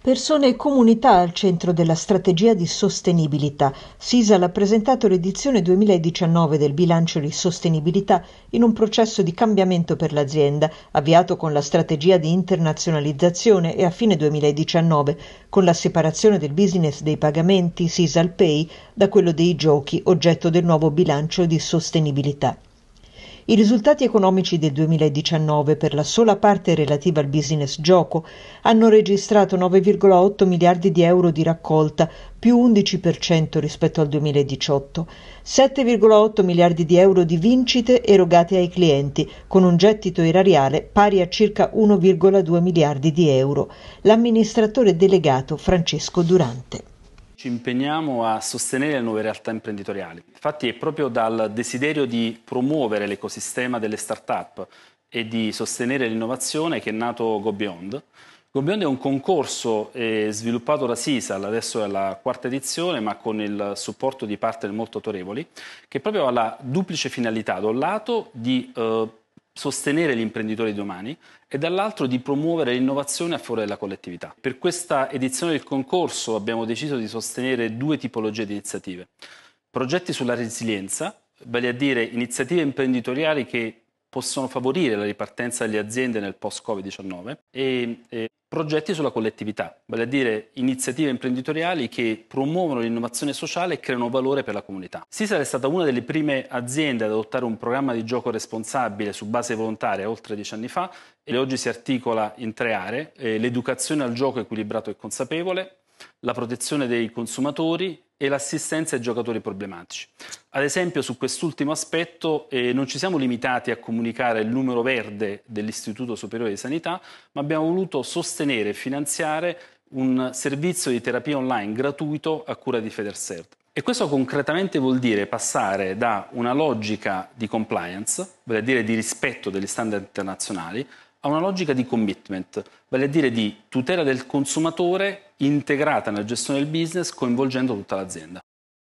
Persone e comunità al centro della strategia di sostenibilità. Sisal ha presentato l'edizione 2019 del bilancio di sostenibilità in un processo di cambiamento per l'azienda, avviato con la strategia di internazionalizzazione e a fine 2019, con la separazione del business dei pagamenti Sisal Pay da quello dei giochi, oggetto del nuovo bilancio di sostenibilità. I risultati economici del 2019 per la sola parte relativa al business gioco hanno registrato 9,8 miliardi di euro di raccolta, più 11% rispetto al 2018, 7,8 miliardi di euro di vincite erogate ai clienti, con un gettito erariale pari a circa 1,2 miliardi di euro. L'amministratore delegato Francesco Durante. Ci impegniamo a sostenere le nuove realtà imprenditoriali. Infatti è proprio dal desiderio di promuovere l'ecosistema delle start-up e di sostenere l'innovazione che è nato GoBeyond. GoBeyond è un concorso eh, sviluppato da Sisal, adesso è la quarta edizione, ma con il supporto di partner molto autorevoli, che proprio ha la duplice finalità, da un lato, di eh, sostenere gli imprenditori domani e dall'altro di promuovere l'innovazione a favore della collettività. Per questa edizione del concorso abbiamo deciso di sostenere due tipologie di iniziative. Progetti sulla resilienza, vale a dire iniziative imprenditoriali che possono favorire la ripartenza delle aziende nel post-Covid-19 e, e progetti sulla collettività, vale a dire iniziative imprenditoriali che promuovono l'innovazione sociale e creano valore per la comunità. Sisal è stata una delle prime aziende ad adottare un programma di gioco responsabile su base volontaria oltre dieci anni fa e oggi si articola in tre aree, eh, l'educazione al gioco equilibrato e consapevole, la protezione dei consumatori e l'assistenza ai giocatori problematici. Ad esempio su quest'ultimo aspetto eh, non ci siamo limitati a comunicare il numero verde dell'Istituto Superiore di Sanità, ma abbiamo voluto sostenere e finanziare un servizio di terapia online gratuito a cura di Federsert. E questo concretamente vuol dire passare da una logica di compliance, vale a dire di rispetto degli standard internazionali, ha una logica di commitment, vale a dire di tutela del consumatore integrata nella gestione del business coinvolgendo tutta l'azienda.